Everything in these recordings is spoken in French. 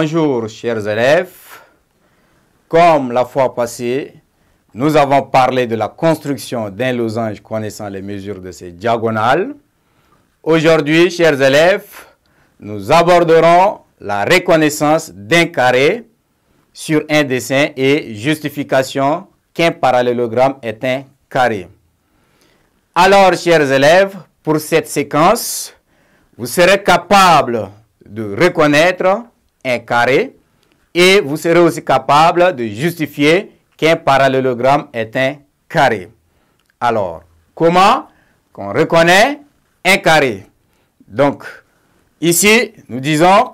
Bonjour chers élèves. Comme la fois passée, nous avons parlé de la construction d'un losange connaissant les mesures de ses diagonales. Aujourd'hui, chers élèves, nous aborderons la reconnaissance d'un carré sur un dessin et justification qu'un parallélogramme est un carré. Alors, chers élèves, pour cette séquence, vous serez capable de reconnaître carré et vous serez aussi capable de justifier qu'un parallélogramme est un carré. Alors, comment qu'on reconnaît un carré Donc, ici, nous disons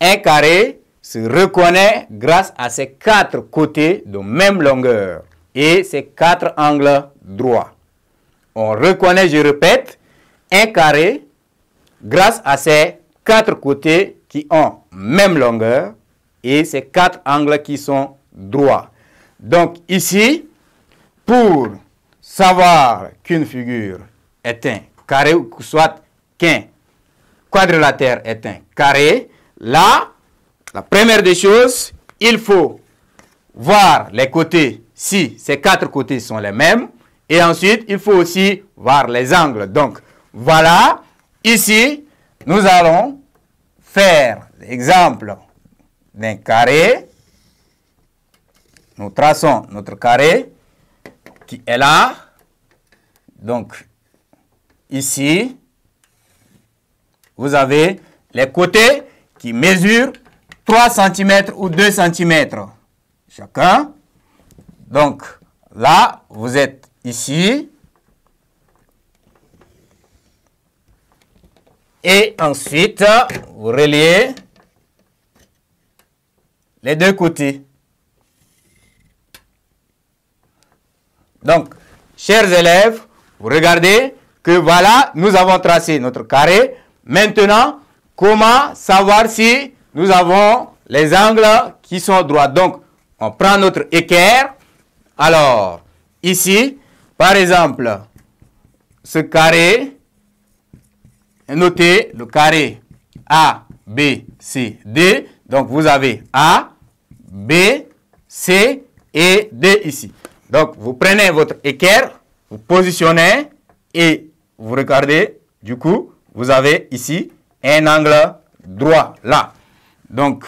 un carré se reconnaît grâce à ses quatre côtés de même longueur et ses quatre angles droits. On reconnaît, je répète, un carré grâce à ses quatre côtés qui ont même longueur et ces quatre angles qui sont droits. Donc ici, pour savoir qu'une figure est un carré, ou soit qu'un quadrilatère est un carré, là, la première des choses, il faut voir les côtés, si ces quatre côtés sont les mêmes, et ensuite, il faut aussi voir les angles. Donc, voilà, ici, nous allons faire l'exemple d'un carré. Nous traçons notre carré qui est là. Donc, ici, vous avez les côtés qui mesurent 3 cm ou 2 cm chacun. Donc, là, vous êtes ici. Et ensuite, vous reliez les deux côtés. Donc, chers élèves, vous regardez que voilà, nous avons tracé notre carré. Maintenant, comment savoir si nous avons les angles qui sont droits Donc, on prend notre équerre. Alors, ici, par exemple, ce carré, Notez le carré A, B, C, D. Donc, vous avez A, B, C et D ici. Donc, vous prenez votre équerre, vous positionnez et vous regardez. Du coup, vous avez ici un angle droit là. Donc,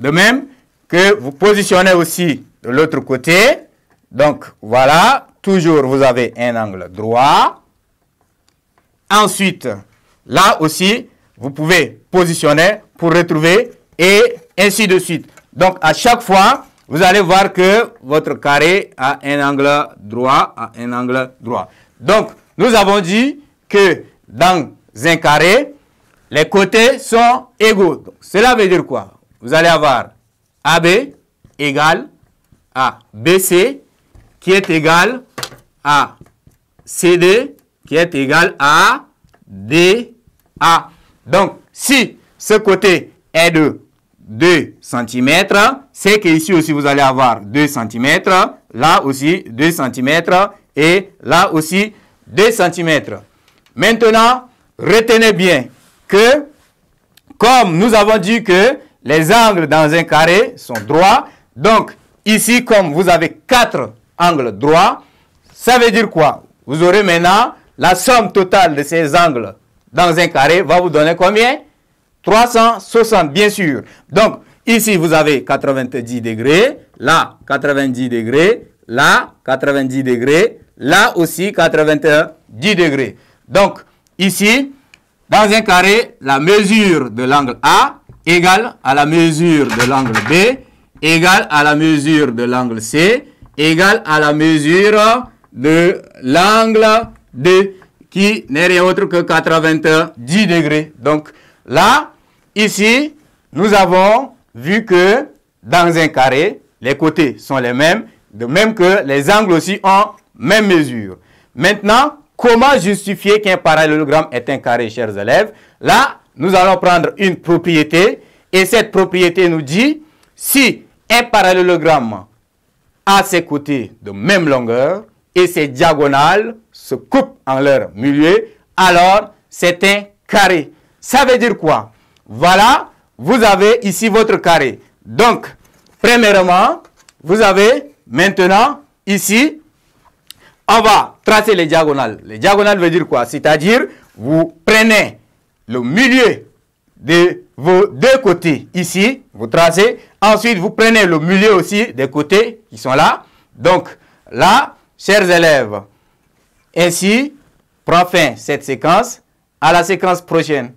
de même que vous positionnez aussi de l'autre côté. Donc, voilà, toujours vous avez un angle droit. Ensuite, Là aussi, vous pouvez positionner pour retrouver et ainsi de suite. Donc, à chaque fois, vous allez voir que votre carré a un angle droit, a un angle droit. Donc, nous avons dit que dans un carré, les côtés sont égaux. cela veut dire quoi Vous allez avoir AB égale à BC qui est égal à CD qui est égal à D donc, si ce côté est de 2 cm, c'est que ici aussi vous allez avoir 2 cm, là aussi 2 cm et là aussi 2 cm. Maintenant, retenez bien que comme nous avons dit que les angles dans un carré sont droits, donc ici comme vous avez 4 angles droits, ça veut dire quoi Vous aurez maintenant la somme totale de ces angles dans un carré va vous donner combien 360, bien sûr. Donc, ici, vous avez 90 degrés, là, 90 degrés, là, 90 degrés, là aussi, 90 degrés. Donc, ici, dans un carré, la mesure de l'angle A égale à la mesure de l'angle B, égale à la mesure de l'angle C, égale à la mesure de l'angle D qui n'est rien autre que 90 degrés. Donc là, ici, nous avons vu que dans un carré, les côtés sont les mêmes, de même que les angles aussi ont même mesure. Maintenant, comment justifier qu'un parallélogramme est un carré, chers élèves Là, nous allons prendre une propriété et cette propriété nous dit si un parallélogramme a ses côtés de même longueur, et ces diagonales se coupent en leur milieu, alors c'est un carré. Ça veut dire quoi Voilà, vous avez ici votre carré. Donc, premièrement, vous avez maintenant ici, on va tracer les diagonales. Les diagonales veut dire quoi C'est-à-dire, vous prenez le milieu de vos deux côtés ici, vous tracez. Ensuite, vous prenez le milieu aussi des côtés qui sont là. Donc, là, Chers élèves, ainsi prend fin cette séquence. À la séquence prochaine.